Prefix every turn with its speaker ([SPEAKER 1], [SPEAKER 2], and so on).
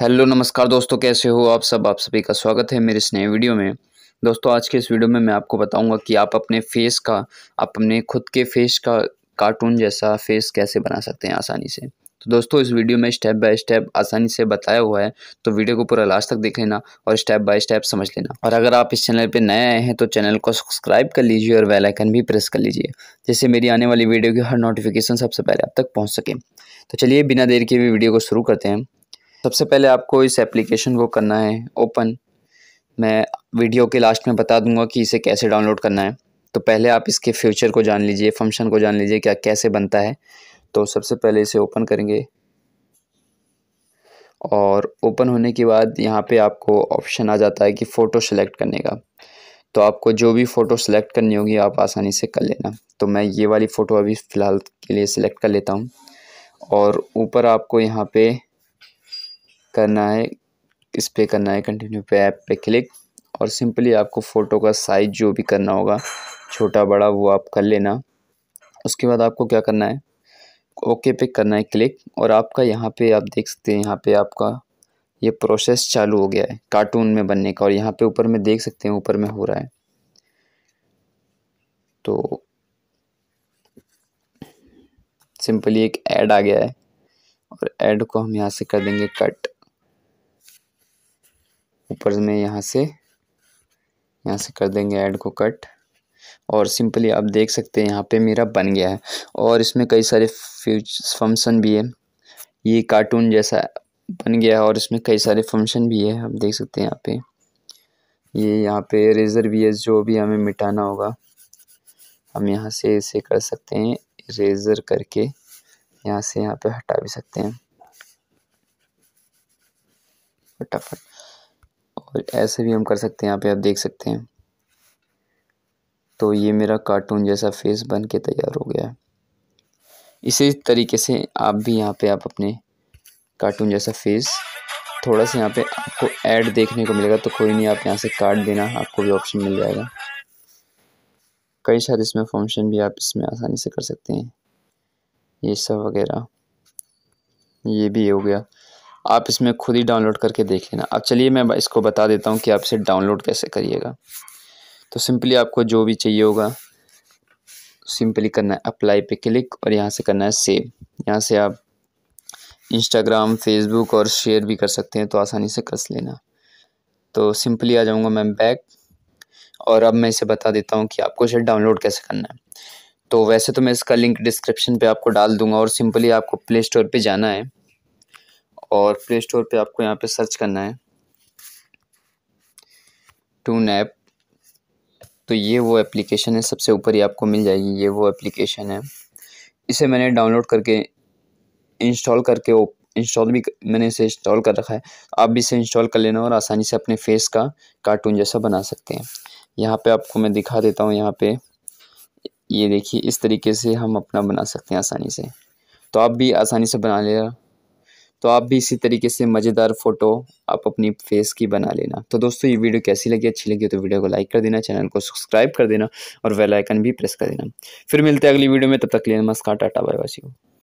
[SPEAKER 1] hello नमस्कार दोस्तों कैसे हो आप सब आप सभी का स्वागत है मेरे इस नए वीडियो में दोस्तों आज के इस वीडियो में मैं आपको बताऊंगा कि आप अपने फेस का आप अपने खुद के फेस का कार्टून जैसा फेस कैसे बना सकते हैं आसानी से तो दोस्तों इस वीडियो में स्टेप बाय स्टेप आसानी से बताया हुआ है तो वीडियो को पूरा लास्ट तक देख लेना और स्टेप बाय स्टेप समझ लेना और अगर आप इस चैनल पर नए आए हैं तो चैनल को सब्सक्राइब कर लीजिए और बेल आइकन भी प्रेस कर लीजिए जिससे मेरी आने वाली वीडियो की हर नोटिफिकेशन सबसे पहले आप तक पहुँच सके तो चलिए बिना देर के भी वीडियो को शुरू करते हैं सबसे पहले आपको इस एप्लीकेशन को करना है ओपन मैं वीडियो के लास्ट में बता दूंगा कि इसे कैसे डाउनलोड करना है तो पहले आप इसके फ्यूचर को जान लीजिए फंक्शन को जान लीजिए क्या कैसे बनता है तो सबसे पहले इसे ओपन करेंगे और ओपन होने के बाद यहाँ पे आपको ऑप्शन आ जाता है कि फ़ोटो सेलेक्ट करने का तो आपको जो भी फ़ोटो सेलेक्ट करनी होगी आप आसानी से कर लेना तो मैं ये वाली फ़ोटो अभी फ़िलहाल के लिए सिलेक्ट कर लेता हूँ और ऊपर आपको यहाँ पे करना है इस पर करना है कंटिन्यू पे ऐप पे क्लिक और सिंपली आपको फ़ोटो का साइज़ जो भी करना होगा छोटा बड़ा वो आप कर लेना उसके बाद आपको क्या करना है ओके पे करना है क्लिक और आपका यहाँ पे आप देख सकते हैं यहाँ पे आपका ये प्रोसेस चालू हो गया है कार्टून में बनने का और यहाँ पे ऊपर में देख सकते हैं ऊपर में हो रहा है तो सिंपली एक ऐड आ गया है और ऐड को हम यहाँ से कर देंगे कट ऊपर में यहाँ से यहाँ से कर देंगे ऐड को कट और सिंपली आप देख सकते हैं यहाँ पे मेरा बन गया है और इसमें कई सारे फ्यूच फंक्शन भी है ये कार्टून जैसा बन गया है और इसमें कई सारे फंक्शन भी है आप देख सकते हैं यहाँ पे ये यहाँ पे इरेज़र भी है जो भी हमें मिटाना होगा हम यहाँ से इसे कर सकते हैं इरेजर करके यहाँ से यहाँ पे हटा भी सकते हैं फटाफट और ऐसे भी हम कर सकते हैं यहाँ पे आप देख सकते हैं तो ये मेरा कार्टून जैसा फेस बन के तैयार हो गया है इसी तरीके से आप भी यहाँ पे आप अपने कार्टून जैसा फेस थोड़ा सा यहाँ पे आपको ऐड देखने को मिलेगा तो कोई नहीं आप यहाँ से काट देना आपको भी ऑप्शन मिल जाएगा कई शायद इसमें फंक्शन भी आप इसमें आसानी से कर सकते हैं ये सब वगैरह ये भी हो गया आप इसमें खुद ही डाउनलोड करके देख लेना अब चलिए मैं इसको बता देता हूँ कि आप इसे डाउनलोड कैसे करिएगा तो सिंपली आपको जो भी चाहिए होगा सिंपली करना है अप्लाई पे क्लिक और यहाँ से करना है सेव यहाँ से आप इंस्टाग्राम फेसबुक और शेयर भी कर सकते हैं तो आसानी से कर लेना तो सिंपली आ जाऊँगा मैं बैक और अब मैं इसे बता देता हूँ कि आपको इसे डाउनलोड कैसे करना है तो वैसे तो मैं इसका लिंक डिस्क्रिप्शन पे आपको डाल दूंगा और सिंपली आपको प्ले स्टोर पे जाना है और प्ले स्टोर पे आपको यहाँ पे सर्च करना है टून ऐप तो ये वो एप्लीकेशन है सबसे ऊपर ही आपको मिल जाएगी ये वो एप्लीकेशन है इसे मैंने डाउनलोड करके इंस्टॉल करके वो इंस्टॉल भी मैंने इसे इंस्टॉल कर रखा है आप भी इसे इंस्टॉल कर लेना और आसानी से अपने फेस का कार्टून जैसा बना सकते हैं यहाँ पे आपको मैं दिखा देता हूँ यहाँ पे ये देखिए इस तरीके से हम अपना बना सकते हैं आसानी से तो आप भी आसानी से बना लेना तो आप भी इसी तरीके से मज़ेदार फ़ोटो आप अपनी फेस की बना लेना तो दोस्तों ये वीडियो कैसी लगी अच्छी लगी तो वीडियो को लाइक कर देना चैनल को सब्सक्राइब कर देना और वेलाइकन भी प्रेस कर देना फिर मिलते हैं अगली वीडियो में तब तक लिए नमस्कार टाटा बाय वासी